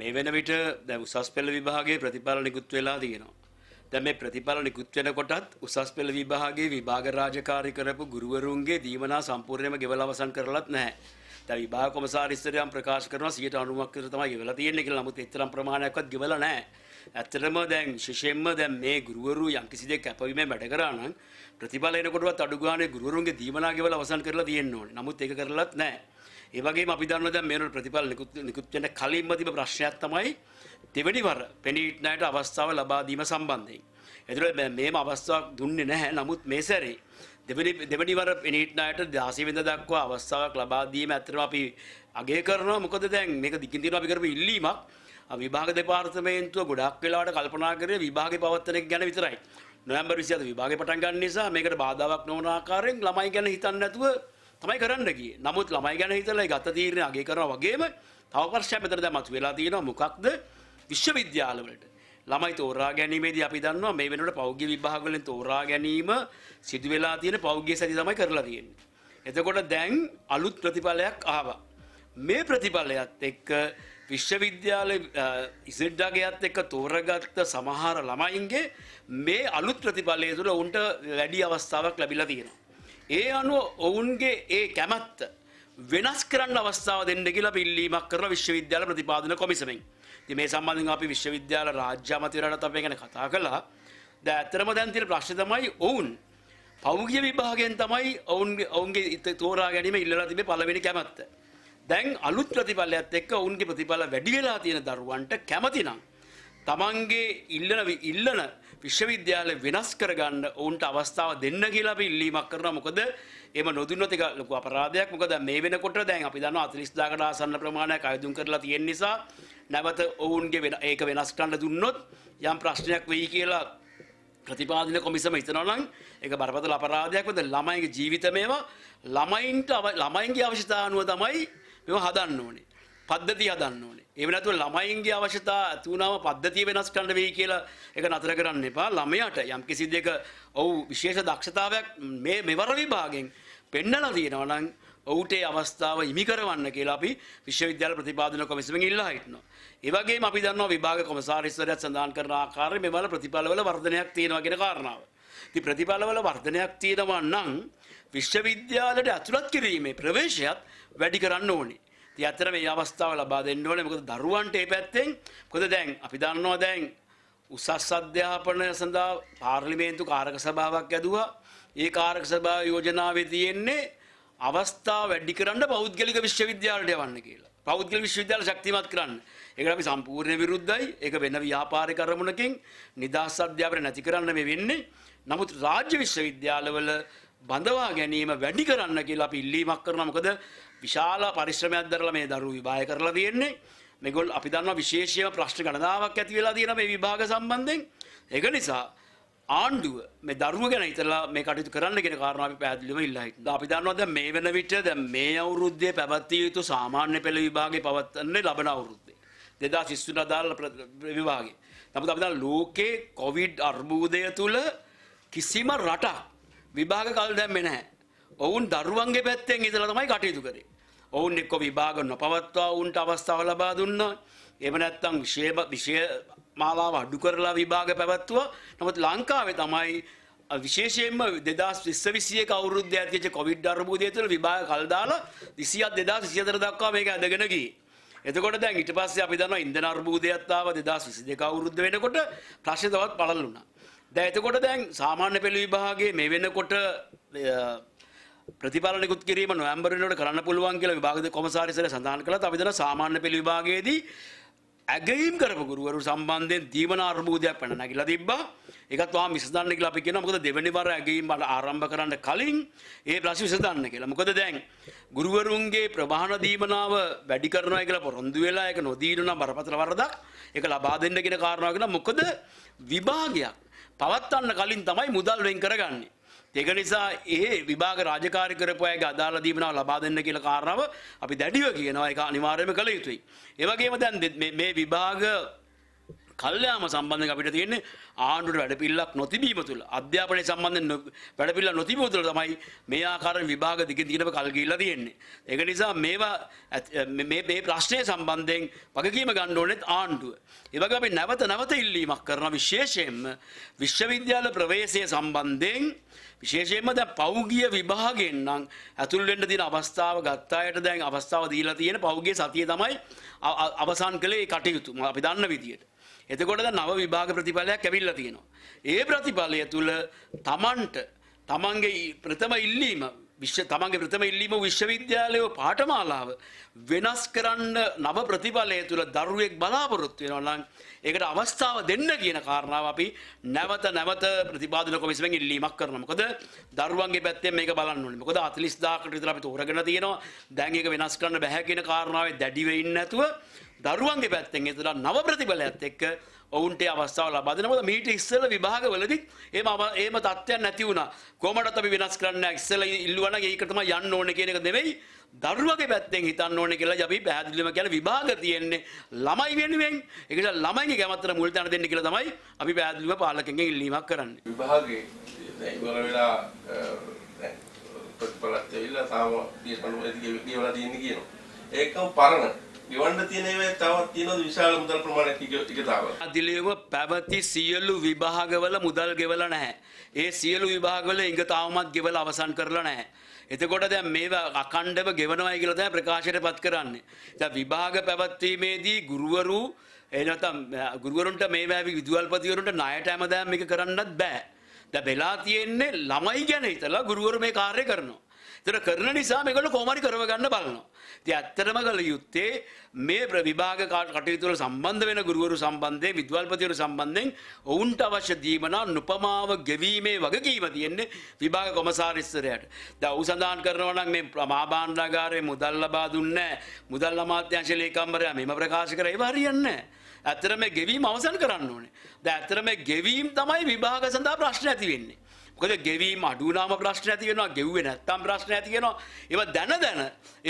මේ වෙන විට දැන් උසස් පෙළ විභාගයේ ප්‍රතිඵල නිකුත් වෙලා තියෙනවා. දැන් මේ ප්‍රතිඵල නිකුත් වෙනකොටත් උසස් පෙළ විභාගයේ විභාග රාජකාරී කරපු ගුරුවරුන්ගේ දීමනා සම්පූර්ණයෙන්ම ගෙවලා අවසන් කරලත් නැහැ. දැන් විභාග කොමසාරි ඉස්සරහම ප්‍රකාශ කරනවා 90ක් විතර තමයි ගෙවලා තියෙන්නේ කියලා. නමුත් එතරම් ප්‍රමාණයක්වත් ගෙවලා නැහැ. ඇත්තටම දැන් විශේෂයෙන්ම දැන් මේ ගුරුවරු යම්කිසි දෙයක් කැපවීමෙන් වැඩ කරා නම් ප්‍රතිඵල එනකොටවත් අඩු ගානේ ගුරුවරුන්ගේ දීමනා ගෙවලා අවසන් කරලා තියෙන්න ඕනේ. නමුත් ඒක කරලත් නැහැ. ඒ වගේම අපි දන්නවා දැන් මේනොට ප්‍රතිඵල නිකුත් නිකුත් වෙන කලින්ම තිබ ප්‍රශ්නයක් තමයි දෙවැනිවර පෙනී හිටනායට අවස්ථාව ලබා දීම සම්බන්ධයෙන්. එතකොට මේම අවස්ථාවක් දුන්නේ නැහැ. නමුත් මේ සැරේ දෙවැනි දෙවැනිවර පෙනී හිටනායට 16 වෙනිදා දක්වා අවස්ථාවක් ලබා දීම ඇත්තටම අපි අගය කරනවා. මොකද දැන් මේක දිගින් දිගට අපි කරපු ඉල්ලීමක්. විභාග දෙපාර්තමේන්තුව ගොඩක් වෙලාවට කල්පනා කරේ විභාගේ පවත්තන එක ගැන විතරයි. නොවැම්බර් 27 විභාගේ පටන් ගන්න නිසා මේකට බාධාවක් නොවන ආකාරයෙන් ළමයි ගැන හිතන්නේ නැතුව තමයි කරන්න ගියේ. නමුත් ළමයි ගැන හිතලා ගත තීරණ අගය කරනවා වගේම තව ප්‍රශ්නයක් මෙතන දැන් මතුවලා තියෙනවා මොකක්ද විශ්වවිද්‍යාලවලට ළමයි තෝරා ගැනීමේදී අපි දන්නවා මේ වෙනකොට පෞද්ගලික විභාග වලින් තෝරා ගැනීම සිදු වෙලා තියෙන පෞද්ගලික සැදී තමයි කරලා තියෙන්නේ. එතකොට දැන් අලුත් ප්‍රතිඵලයක් ආවා. මේ ප්‍රතිඵලයත් එක්ක විශ්වවිද්‍යාලයේ ඉසෙඩ්ඩාගේත් එක්ක තෝරගත්ත සමහර ළමයින්ගේ මේ අලුත් ප්‍රතිඵලය තුළ උන්ට වැඩි අවස්ථාවක් ලැබිලා තියෙනවා. ඒ අනුව ඔවුන්ගේ ඒ කැමැත්ත වෙනස් කරන්න අවස්ථාව දෙන්න කියලා පිල්ලීමක් කරලා විශ්වවිද්‍යාල ප්‍රතිපාදන කොමිසමෙන්. ඉතින් මේ සම්බන්ධයෙන් අපි විශ්වවිද්‍යාල රාජ්‍ය අමාත්‍යවරයාට අපි ගැන කතා කළා. දැන් ඇත්තටම දැන් තියෙන ප්‍රශ්නේ තමයි ඔවුන් පෞද්ගලික විභාගයෙන් තමයි ඔවුන්ගේ ඔවුන්ගේ තෝරා ගැනීම ඉල්ලලා තිබේ පළවෙනි කැමැත්ත. දැන් අලුත් ප්‍රතිඵලයත් එක්ක ඔවුන්ගේ ප්‍රතිඵල වැඩි වෙලා තියෙන දරුවන්ට කැමතිනම් තමන්ගේ ඉල්ලන ඉල්ලන විශ්වවිද්‍යාලය වෙනස් කරගන්න ඔවුන්ට අවස්ථාව දෙන්න කියලා අපි ඉල්ලීමක් කරනවා. මොකද එම නොදුන්නොත් ඒක ලොකු අපරාධයක්. මොකද මේ වෙනකොට දැන් අපි දන්නවා 40000කට ආසන්න ප්‍රමාණයක් අයදුම් කරලා තියෙන නිසා නැවත ඔවුන්ගේ වෙන ඒක වෙනස් කරන්න දුන්නොත් යම් ප්‍රශ්නයක් වෙයි කියලා ප්‍රතිපාදන කොමිසම හිතනවා නම් ඒක බරපතල අපරාධයක් වෙද ළමයිගේ ජීවිත මේවා ළමයින්ට ළමයින්ගේ අවශ්‍යතාව අනුව තමයි මේවා හදන්න ඕනේ. පද්ධතිය හදන්න ඕනේ. එහෙම නැතුව ළමයින්ගේ අවශ්‍යතා ඇති වුණාම පද්ධතිය වෙනස් කරන්න වෙයි කියලා ඒක නතර කරන්න එපා. ළමයාට යම් කිසි දෙයක ඔව් විශේෂ දක්ෂතාවයක් මේ මෙවර විභාගෙන් පෙන්නලා තියෙනවා නම් ඔහුට ඒ අවස්ථාව හිමි කරවන්න කියලා අපි විශ්වවිද්‍යාල ප්‍රතිපාදන කොමිසමෙන් ඉල්ලා හිටිනවා. ඒ වගේම අපි දන්නවා විභාග කොමසාරිස්වරයා සඳහන් කරන ආකාරයේ මෙවල ප්‍රතිඵලවල වර්ධනයක් තියෙනවා කියන කාරණාව. ඉතින් ප්‍රතිඵලවල වර්ධනයක් තියෙනවා නම් විශ්වවිද්‍යාලයට ඇතුළත් කිරීමේ ප්‍රවේශයත් වැඩි කරන්න ඕනේ. ඉතින් ඇත්තට මේ අවස්ථාව ලබා දෙන්න ඕනේ මොකද දරුවන්ට මේ පැත්තෙන් මොකද දැන් අපි දන්නවා දැන් උසස් අධ්‍යාපනය සඳහා පාර්ලිමේන්තු කාරක සභාවක් ඇදුවා. ඒ කාරක සභාව යෝජනාවේ තියෙන්නේ අවස්ථා වැඩි කරන්න පෞද්ගලික විශ්වවිද්‍යාලයට යවන්න කියලා. පෞද්ගලික විශ්වවිද්‍යාල ශක්තිමත් කරන්න. ඒකට අපි සම්පූර්ණ විරුද්ධයි. ඒක වෙන ව්‍යාපාරික අරමුණකින් නිදහස් අධ්‍යාපනය නැති කරන්න මේ වෙන්නේ. නමුත් රාජ්‍ය විශ්වවිද්‍යාලවල බඳවා ගැනීම වැඩි කරන්න කියලා අපි ඉල්ලීමක් කරනවා. මොකද විශාල පරිශ්‍රමයක් දරලා මේ දරුවෝ විභාග කරලා තියෙන්නේ. මේගොල්ල අපි දන්නවා විශේෂීය ප්‍රශ්න ගණනාවක් ඇති වෙලා තියෙන මේ විභාග සම්බන්ධයෙන්. ඒක නිසා ආණ්ඩුව මේ දරුවෝ ගැන හිතලා මේ කටයුතු කරන්න කියන කාරණාව අපි පැහැදිලිවම ඉල්ලා හිටිනවා. අපි දන්නවා දැන් මේ වෙන විට දැන් මේ අවුරුද්දේ පැවැත්විය යුතු සාමාන්‍ය පෙළ විභාගේ පවත්වන්නේ ලබන අවුරුද්දේ. 2023 අදාළ විභාගේ. නමුත් අපි දන්නවා ලෝකේ කොවිඩ් අර්බුදය තුල කිසිම රටක් විභාග කල් දැම්මේ නැහැ. ඔවුන් දරුවන්ගේ පැත්තෙන් ඉඳලා තමයි කටයුතු කරේ. ඔවුන් එක්ක විභාග නොපවත්වා ඔවුන්ට අවස්ථාව ලබා දුන්නා. එහෙම නැත්නම් විශේෂ විශේෂ මාලාව අඩු කරලා විභාග පැවැත්වුවා. නමුත් ලංකාවේ තමයි විශේෂයෙන්ම 2021 අවුරුද්දේ ඇතිවෙච්ච කොවිඩ් අර්බුදය තුළ විභාග කල් දාලා 27 2024 දක්වා මේක ඇදගෙන ගියේ. එතකොට දැන් ඊට පස්සේ අපි දන්නවා ඉන්ධන අර්බුදයක් ආවා 2022 අවුරුද්ද වෙනකොට ප්‍රශ්න තවත් පළල් වුණා. දැ එතකොට දැන් සාමාන්‍ය පෙළ විභාගේ මේ වෙනකොට ප්‍රතිපාලනකුත් කිරීම නොවැම්බරනට කරන්න පුළුවන් කියලා විභාගද කොමසාරිසර සඳහන් කළ අපිදන සාමාන්‍ය පෙළ විභාගයේදී ඇගීම් කරපු ගුරුවරු සම්බන්ධයෙන් දීවන අර්බූදයක් පැන නැගිලා තිබ්බා. ඒකත් වා විසඳන්න කියලා අපි කියනවා. මොකද දෙවෙනි වර ඇගීම් වල ආරම්භ කරන්න කලින් ඒ ප්‍රශ්න විසඳන්න කියලා. මොකද දැන් ගුරුවරුන්ගේ ප්‍රබහන දීමනාව වැඩි කරනවා කියලා පොරොන්දු වෙලා ඒක නොදීන නම් බරපතල වරදක්. ඒක ලබා දෙන්න කියන කාරණාව කියලා මොකද විභාගයක් පවත්වන්න කලින් තමයි මුදල් වෙන් කරගන්නේ. ඒක නිසා ඒ විභාග රාජකාරී කරපු අයගේ අදාළ දීමනාව ලබා දෙන්න කියලා කාරණාව අපි දැඩිව කියනවා ඒක අනිවාර්යයෙන්ම කළ යුතුයි. ඒ වගේම දැන් මේ විභාග කල්යාම සම්බන්ධයෙන් අපිට තියෙන්නේ ආණ්ඩුවට වැඩපිළිලක් නොතිබීම තුළ අධ්‍යාපනය සම්බන්ධයෙන් වැඩපිළිලක් නොතිබීම තුළ තමයි මේ ආකාරයෙන් විභාග දිගින් දිගටම කල් ගිහිල්ලා තියෙන්නේ. ඒක නිසා මේවා මේ මේ ප්‍රශ්නය සම්බන්ධයෙන් වගකීම ගන්න ඕනෙත් ආණ්ඩුව. ඒ වගේම අපි නැවත නැවත ඉල්ලීමක් කරන විශේෂයෙන්ම විශ්වවිද්‍යාල ප්‍රවේශය සම්බන්ධයෙන් විශේෂයෙන්ම දැන් පෞගිය විභාගයෙන් නම් ඇතුල් වෙන්න තියෙන අවස්ථාව ගත්තායට දැන් අවස්ථාව දීලා තියෙන පෞගිය සතිය තමයි අවසන් කළේ කටයුතු. අපි දන්න විදියට. එතකොටද නව විභාග ප්‍රතිඵලයක් ඇවිල්ලා තියෙනවා. ඒ ප්‍රතිඵලය තුළ තමන්ට තමන්ගේ ප්‍රථම ඉල්ලීම විශ්ව තමන්ගේ ප්‍රථම ඉල්ලීම විශ්වවිද්‍යාලය පාඨමාලාව වෙනස් කරන්න නව ප්‍රතිඵලය තුළ දරුවෙක් බලාපොරොත්තු වෙනවා නම් ඒකට අවස්ථාව දෙන්න කියන කාරණාව අපි නැවත නැවත ප්‍රතිපාදන කොමිසමෙන් ඉල්ලීමක් කරනවා. මොකද දරුවන්ගේ පැත්තෙන් මේක බලන්න ඕනේ. මොකද 40000කට විතර අපි තෝරගෙන තියෙනවා. දැන් ඒක වෙනස් කරන්න බෑ කියන කාරණාවේ දැඩි වෙන්නේ නැතුව දරුවන්ගේ පැත්තෙන් එතන නව ප්‍රතිඵලයත් එක්ක ඔවුන්ට අවස්ථාව ලබා දෙනවද මීට ඉස්සෙල්ලා විභාගවලදීත් එහෙම එහෙම තත්ත්වයක් නැති වුණා කොහොමඩත් අපි වෙනස් කරන්න ඉස්සෙල්ලා ඉල්ලුවා නම් ඒක තමයි යන්න ඕනේ කියන එක නෙවෙයි දරුවගේ පැත්තෙන් හිතන්න ඕනේ කියලා අපි පැහැදිලිවම කියන විභාග තියෙන්නේ ළමයි වෙනුවෙන් ඒක නිසා ළමයිගේ කැමැත්තට මුල් තැන දෙන්න කියලා තමයි අපි පැහැදිලිවම පාලකෙන්ගෙන් ඉල්ලීමක් කරන්නේ විභාගේ දැන් ඉවර වෙලා ප්‍රතිඵලත් ඇවිල්ලා තාම 15 ඉතිරි කියවලා තියෙන්නේ කියනවා ඒකම පරණ ගෙවන්න තියෙන ඒවා තවත් තියෙනවද විශාල මුදල් ප්‍රමාණයක් ඉකතාව? අදිලේව පැවති සියලු විභාගවල මුදල් ගෙවලා නැහැ. ඒ සියලු විභාගවල ඉඟතාවමත් ගෙවලා අවසන් කරලා නැහැ. එතකොට දැන් මේවා අකණ්ඩව ගෙවනවයි කියලා තමයි ප්‍රකාශයටපත් කරන්නේ. දැන් විභාග පැවැත්වීමේදී ගුරුවරු එනතම් ගුරුවරුන්ට මේ වැවි විදුහල්පතිවරුන්ට ණයට හැමදාම මේක කරන්නත් බෑ. දැන් වෙලා තියෙන්නේ ළමයි ගැන හිතලා ගුරුවරු මේ කාර්යය කරනවා. එතන කරන නිසා මේගොල්ලෝ කොහොමරි කරව ගන්න බලනවා. ඉතින් ඇත්තටම කළ යුත්තේ මේ විභාග කටයුතු වල සම්බන්ධ වෙන ගුරුවරු සම්බන්ධයෙන් විද්වල්පතිවරු සම්බන්ධයෙන් ඔවුන්ට අවශ්‍ය දීමනා නුපමාව ගෙවීමේ වගකීම තියෙන්නේ විභාග කොමසාරිස්වරයාට. දැන් ඔහු සඳහන් කරනවා නම් මේ මහාභාණ්ඩාගාරයේ මුදල් ලබා දුන්නේ මුදල් අමාත්‍යාංශ ලේකම්වරයා මෙම ප්‍රකාශ කරා ඒව හරියන්නේ නැහැ. ඇත්තටම ගෙවීම අවසන් කරන්න ඕනේ. දැන් ඇත්තටම ගෙවීම තමයි විභාග සඳහා ප්‍රශ්න ඇති වෙන්නේ. මොකද ගෙවීම අඩු වුණාම ප්‍රශ්න ඇති වෙනවා ගෙව්වේ නැත්නම් ප්‍රශ්න ඇති වෙනවා ඒව දැන දැන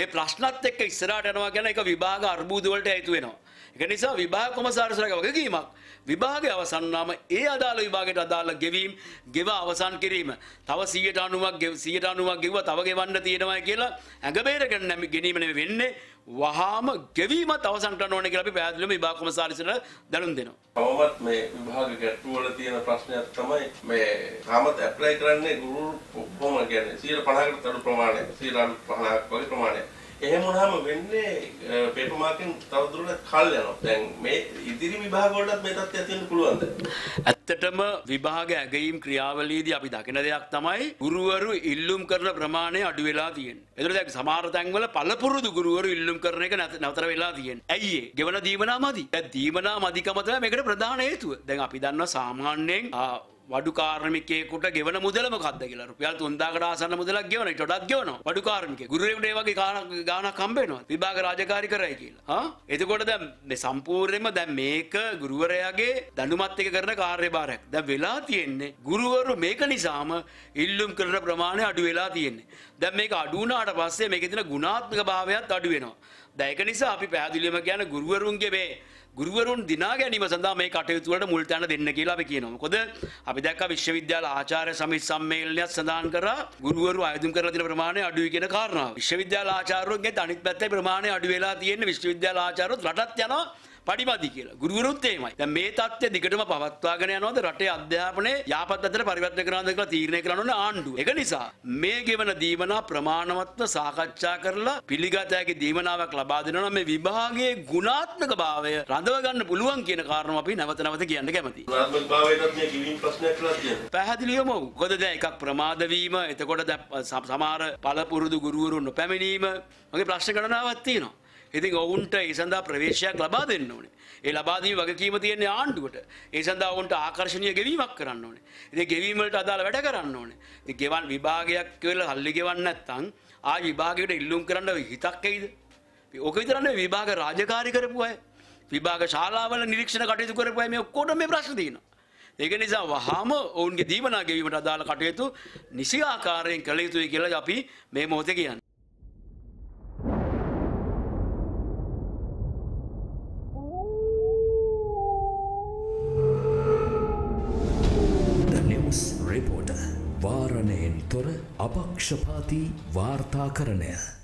ඒ ප්‍රශ්නත් එක්ක ඉස්සරහට යනවා කියන එක විභාග අර්බුද වලට හේතු වෙනවා ඒක නිසා විභාග කොමසාරිස්ලාගේ වගකීමක් විභාගය අවසන් වුණාම ඒ අදාළ විභාගයට අදාළ ගෙවීම් ගෙව අවසන් කිරීම තව 190ක් 190ක් ගෙවුවා තව ගෙවන්න තියෙනවා කියලා ඇඟ බේරගෙන ගැනීම නෙවෙයි වෙන්නේ වහාම ගෙවීමත් අවසන් කරන්න ඕනේ කියලා අපි පැහැදිලිවම විභාග කොමසාරිසට දැනුම් දෙනවා. කොහොමවත් මේ විභාග ගැට්ටු වල තියෙන ප්‍රශ්නයක් තමයි මේ තාමත් ඇප්ලයි කරන්නේ ගුරු ඔක්කොම කියන්නේ 150කට අඩු ප්‍රමාණයක් 150ක් වගේ ප්‍රමාණයක්. එහෙම වුණාම වෙන්නේ පේපර් මාකෙන් තවදුරටත් කල් යනවා. දැන් මේ ඉදිරි විභාග වලටත් මේ තත්ත්වය ඇති වෙන්න පුළුවන්ද? ඇත්තටම විභාග ඇගීම් ක්‍රියාවලියේදී අපි දකින දෙයක් තමයි ගුරුවරු ඉල්ලුම් කරන ප්‍රමාණය අඩු වෙලා තියෙන්නේ. ඒතර දැන් සමහර තැන්වල පළපුරුදු ගුරුවරු ඉල්ලුම් කරන එක නතර වෙලා තියෙන්නේ. ඇයි ඒ? ගෙවන දීමනා මදි. දැන් දීමනා මදිකම තමයි මේකට ප්‍රධාන හේතුව. දැන් අපි දන්නවා සාමාන්‍යයෙන් වඩු කාර්මිකයෙකුට ගෙවන මුදල මොකක්ද කියලා රුපියල් 3000කට ආසන්න මුදලක් ගෙවන ඊට වඩාත් ගෙවනවා වඩු කාර්මිකයෙකු ගුරුවරයෙකුට ඒ වගේ ගාණක් හම්බ වෙනවා විභාග රාජකාරී කරයි කියලා හා එතකොට දැන් මේ සම්පූර්ණයෙන්ම දැන් මේක ගුරුවරයාගේ දඬුමත් එක කරන කාර්යභාරයක් දැන් වෙලා තියෙන්නේ ගුරුවරු මේක නිසාම ඉල්ලුම් කරන ප්‍රමාණය අඩු වෙලා තියෙන්නේ දැන් මේක අඩු වුණාට පස්සේ මේකේ තියෙන ගුණාත්මක භාවයත් අඩු වෙනවා දැන් ඒක නිසා අපි පැහැදිලිවම කියන ගුරුවරුන්ගේ මේ ගුරුවරුන් දිනා ගැනීම සඳහා මේ කටයුතුවලට මුල් තැන දෙන්න කියලා අපි කියනවා. මොකද අපි දැක්ක විශ්වවිද්‍යාල ආචාර්ය සමිති සම්මේලනයත් සඳහන් කරා ගුරුවරු අයදුම් කරලා තියෙන ප්‍රමාණය අඩුයි කියන කාරණාව. විශ්වවිද්‍යාල ආචාර්යවරුන්ගේ අනිත් පැත්තේ ප්‍රමාණය අඩු වෙලා තියෙන විශ්වවිද්‍යාල ආචාර්යවරුත් රටත් යනවා පඩිපදි කියලා. ගුරුවරුත් එහෙමයි. දැන් මේ தත්ත්වය දිගටම පවත්වාගෙන යනවද රටේ අධ්‍යාපනයේ යාපත් අතර පරිවර්තනය කරනවද කියලා තීරණය කරන්න ඕන ආණ්ඩුව. ඒක නිසා මේ ගෙවන දීමනා ප්‍රමාණවත්ව සාකච්ඡා කරලා පිළිගත හැකි දීමනාවක් ලබා දෙනවා මේ විභාගයේ ගුණාත්මක භාවය රඳව ගන්න පුළුවන් කියන කාරණාව අපි නැවත නැවත කියන්න කැමතියි. ගුණාත්මක භාවයටත් මේ කිවිම් ප්‍රශ්නයක් කියලා තියෙනවා. පැහැදිලිවම මොකද දැන් එකක් ප්‍රමාද වීම එතකොට සමහර පළ පුරුදු ගුරුවරුන් නොපැමිණීම වගේ ප්‍රශ්න ගණනාවක් තියෙනවා. ඉතින් ඔවුන්ට ඒ සඳහා ප්‍රවේශයක් ලබා දෙන්න ඕනේ. ඒ ලබාදීම වගකීම තියෙන්නේ ආණ්ඩුවට. ඒ සඳහා ඔවුන්ට ආකර්ශනීය ගෙවීමක් කරන්න ඕනේ. ඉතින් ගෙවීම වලට අදාළ වැඩ කරන්න ඕනේ. ඉතින් ගෙවන් විභාගයක් කියලා හල්ලි ගෙවන්න නැත්නම් ආ විභාගයට ඉල්ලුම් කරන්න හිතක් ඇයිද? ඔක විතර නෙවෙයි විභාග රාජකාරී කරපු අය. විභාග ශාලාවල නිරීක්ෂණ කටයුතු කරපු අය මේ ඔක්කොටම මේ ප්‍රශ්න දිනනවා. ඒක නිසා වහාම ඔවුන්ගේ දීවනා ගෙවීමට අදාළ කටයුතු නිසි ආකාරයෙන් කළ යුතුයි කියලා අපි මේ මොහොතේ කියන්නේ. क्षपाति वार्ताकरण